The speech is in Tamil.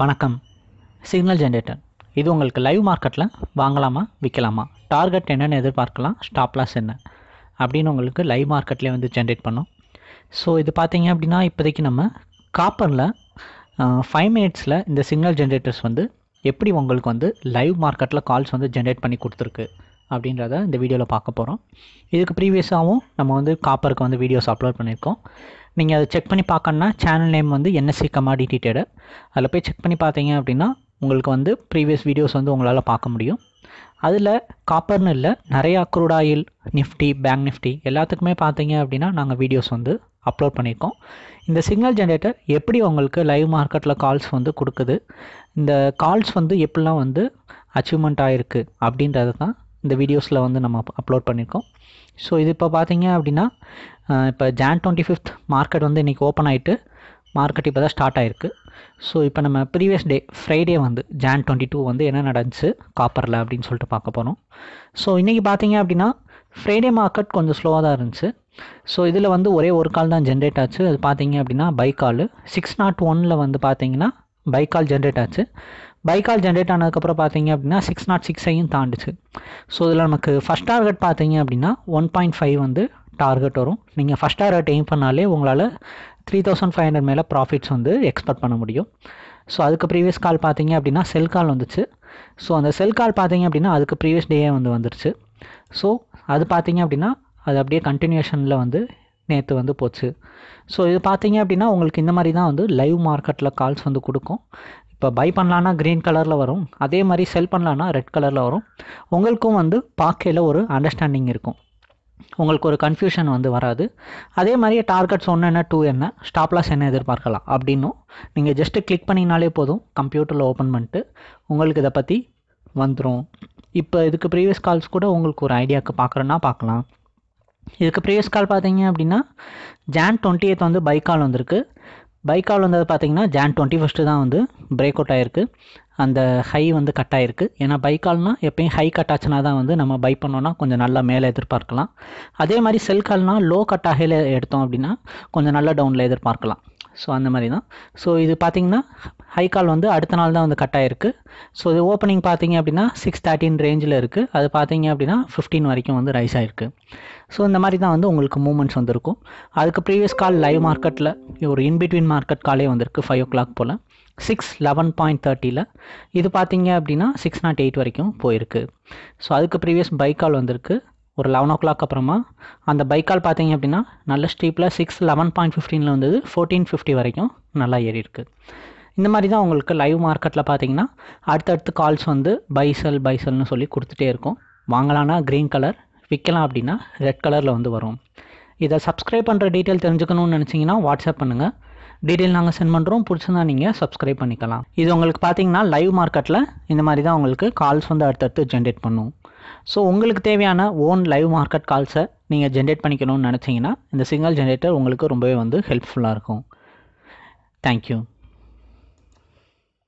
வணக்கம் சிக்னல் ஜென்ரேட்டர் இது உங்களுக்கு லைவ் மார்க்கெட்டில் வாங்கலாமா விற்கலாமா டார்கெட் என்னென்னு எதிர்பார்க்கலாம் ஸ்டாப் லாஸ் என்ன அப்படின்னு உங்களுக்கு லைவ் மார்க்கெட்லேயே வந்து ஜென்ரேட் பண்ணும் ஸோ இது பார்த்தீங்க அப்படின்னா இப்போதைக்கு நம்ம காப்பரில் ஃபைவ் மினிட்ஸில் இந்த சிக்னல் ஜென்ரேட்டர்ஸ் வந்து எப்படி உங்களுக்கு வந்து லைவ் மார்க்கெட்டில் கால்ஸ் வந்து ஜென்ரேட் பண்ணி கொடுத்துருக்கு அப்படின்றத இந்த வீடியோவில் பார்க்க போகிறோம் இதுக்கு ப்ரீவியஸாகவும் நம்ம வந்து காப்பருக்கு வந்து வீடியோஸ் அப்லோட் பண்ணியிருக்கோம் நீங்கள் அதை செக் பண்ணி பார்க்கணுன்னா சேனல் நேம் வந்து என்எஸ்சி கமாடி ட்ரேடர் அதில் போய் செக் பண்ணி பார்த்தீங்க அப்படின்னா உங்களுக்கு வந்து ப்ரீவியஸ் வீடியோஸ் வந்து உங்களால் பார்க்க முடியும் அதில் காப்பர்னு இல்லை நிறையா crude oil Nifty bank Nifty எல்லாத்துக்குமே பார்த்தீங்க அப்படின்னா நாங்கள் வீடியோஸ் வந்து அப்லோட் பண்ணியிருக்கோம் இந்த சிக்னல் ஜென்ரேட்டர் எப்படி உங்களுக்கு லைவ் மார்க்கெட்டில் கால்ஸ் வந்து கொடுக்குது இந்த கால்ஸ் வந்து எப்படிலாம் வந்து அச்சீவ்மெண்ட் ஆகிருக்கு அப்படின்றது தான் இந்த வீடியோஸில் வந்து நம்ம அப்லோட் பண்ணியிருக்கோம் ஸோ இது இப்போ பார்த்தீங்க அப்படின்னா இப்போ ஜான் டுவெண்ட்டி ஃபிஃப்த் மார்க்கெட் வந்து இன்றைக்கி ஓப்பன் ஆகிட்டு மார்க்கெட் இப்போ தான் ஸ்டார்ட் ஆகிருக்கு ஸோ இப்போ நம்ம ப்ரீவியஸ் டே ஃப்ரைடே வந்து ஜான் டுவெண்ட்டி டூ வந்து என்ன நடந்துச்சு காப்பரில் அப்படின்னு சொல்லிட்டு பார்க்க போகிறோம் ஸோ இன்றைக்கி பார்த்தீங்க அப்படின்னா ஃப்ரைடே மார்க்கெட் கொஞ்சம் ஸ்லோவாக தான் இருந்துச்சு ஸோ இதில் வந்து ஒரே ஒரு கால் தான் ஜென்ரேட் ஆச்சு அது பார்த்தீங்க அப்படின்னா பை கால் சிக்ஸ் நாட் ஒனில் வந்து பார்த்தீங்கன்னா பை கால் ஜென்ரேட் ஆச்சு பைக்கால் ஜென்ரேட் ஆனதுக்கப்புறம் பார்த்தீங்க அப்படின்னா சிக்ஸ் நாட் சிக்ஸையும் தாண்டுச்சு ஸோ இதில் நமக்கு ஃபஸ்ட் டார்கெட் பார்த்தீங்க அப்படின்னா ஒன் பாயிண்ட் ஃபைவ் வந்து டார்கெட் வரும் நீங்கள் ஃபஸ்ட் டார்கெட் எய்ம் பண்ணாலே உங்களால் த்ரீ தௌசண்ட் ஃபைவ் ஹண்ட்ரட் மேலே ப்ராஃபிட்ஸ் வந்து எக்ஸ்பெக்ட் பண்ண முடியும் ஸோ அதுக்கு ப்ரீவியஸ் கால் பார்த்தீங்க அப்படின்னா செல் கால் வந்துச்சு ஸோ அந்த செல் கால் பார்த்தீங்க அப்படின்னா அதுக்கு ப்ரீவியஸ் டேயே வந்து வந்துருச்சு ஸோ அது பார்த்தீங்க அப்படின்னா அது அப்படியே கண்டினியூஷனில் வந்து நேற்று வந்து போச்சு ஸோ இது பார்த்தீங்க அப்படின்னா உங்களுக்கு இந்த மாதிரி தான் வந்து லைவ் மார்க்கெட்டில் கால்ஸ் வந்து கொடுக்கும் இப்போ பை பண்ணலான்னா க்ரீன் கலரில் வரும் அதே மாதிரி செல் பண்ணலான்னா ரெட் கலரில் வரும் உங்களுக்கும் வந்து பார்க்கையில் ஒரு அண்டர்ஸ்டாண்டிங் இருக்கும் உங்களுக்கு ஒரு கன்ஃபியூஷன் வந்து வராது அதே மாதிரி டார்கெட்ஸ் ஒன்று என்ன டூ என்ன ஸ்டாப்லாஸ் என்ன எதிர்பார்க்கலாம் அப்படின்னும் நீங்கள் ஜஸ்ட்டு கிளிக் பண்ணினாலே போதும் கம்ப்யூட்டரில் ஓப்பன் பண்ணிட்டு உங்களுக்கு இதை பற்றி வந்துடும் இப்போ இதுக்கு ப்ரீவியஸ் கால்ஸ் கூட உங்களுக்கு ஒரு ஐடியாவுக்கு பார்க்குறோன்னா பார்க்கலாம் இதுக்கு ப்ரீவியஸ் கால் பார்த்தீங்க அப்படின்னா ஜான் டுவெண்ட்டி எய்த் வந்து பை கால் வந்திருக்கு பைக்கால் வந்தது பார்த்தீங்கன்னா ஜான் டுவெண்ட்டி ஃபஸ்ட்டு தான் வந்து பிரேக் அவுட் ஆகிருக்கு அந்த ஹை வந்து கட் ஆகிருக்கு ஏன்னா பைக்கால்னால் எப்பயும் ஹை கட் ஆச்சுனா தான் வந்து நம்ம பை பண்ணோன்னா கொஞ்சம் நல்லா மேலே எதிர்பார்க்கலாம் அதே மாதிரி செல் கால்னால் லோ கட் ஆகையில் எடுத்தோம் அப்படின்னா கொஞ்சம் நல்ல டவுனில் எதிர்பார்க்கலாம் ஸோ அந்த மாதிரி தான் ஸோ இது பார்த்திங்கன்னா ஹை கால் வந்து அடுத்த நாள் தான் வந்து கட் ஆகிருக்கு ஸோ இது ஓப்பனிங் பார்த்தீங்க அப்படின்னா சிக்ஸ் தேர்ட்டின் ரேஞ்சில் இருக்குது அது பார்த்தீங்க அப்படின்னா ஃபிஃப்டீன் வரைக்கும் வந்து ரைஸ் ஆகிருக்கு ஸோ இந்த மாதிரி தான் வந்து உங்களுக்கு மூமெண்ட்ஸ் வந்துருக்கும் அதுக்கு ப்ரீவியஸ் கால் லைவ் மார்க்கெட்டில் ஒரு இன்பிட்வீன் மார்க்கெட் காலே வந்திருக்கு ஃபைவ் ஓ கிளாக் போல் சிக்ஸ் லெவன் பாயிண்ட் தேர்ட்டியில் இது பார்த்தீங்க அப்படின்னா சிக்ஸ் நாட் எயிட் வரைக்கும் போயிருக்கு ஸோ அதுக்கு ப்ரீவியஸ் பை கால் வந்திருக்கு ஒரு லெவன் ஓ கிளாக் அப்புறமா அந்த பைக்கால் பார்த்தீங்க அப்படின்னா நல்ல ஸ்டீப்பில் சிக்ஸ் லெவன் பாயிண்ட் ஃபிஃப்டீனில் வந்தது ஃபோர்டீன் ஃபிஃப்டி வரைக்கும் நல்லா ஏறி இருக்குது இந்த மாதிரி தான் உங்களுக்கு லைவ் மார்க்கெட்டில் பார்த்தீங்கன்னா அடுத்தடுத்து கால்ஸ் வந்து பைசல் பைசல்னு சொல்லி கொடுத்துட்டே இருக்கும் வாங்கலான்னா க்ரீன் கலர் விற்கலாம் அப்படின்னா ரெட் கலரில் வந்து வரும் இதை சப்ஸ்கிரைப் பண்ணுற டீட்டெயில் தெரிஞ்சுக்கணும்னு நினச்சிங்கன்னா வாட்ஸ்அப் பண்ணுங்கள் டீட்டெயில் நாங்கள் சென்ட் பண்ணுறோம் பிடிச்சிருந்தா நீங்கள் சப்ஸ்கிரைப் பண்ணிக்கலாம் இது உங்களுக்கு பார்த்தீங்கன்னா லைவ் மார்க்கெட்டில் இந்த மாதிரி தான் உங்களுக்கு கால்ஸ் வந்து அடுத்தடுத்து ஜென்ரேட் பண்ணும் ஸோ உங்களுக்கு தேவையான ஓன் லைவ் மார்க்கெட் கால்ஸை நீங்கள் ஜென்ரேட் பண்ணிக்கணும்னு நினச்சிங்கன்னா இந்த சிங்கிள் ஜென்ரேட்டர் உங்களுக்கு ரொம்பவே வந்து ஹெல்ப்ஃபுல்லாக இருக்கும் தேங்க்யூ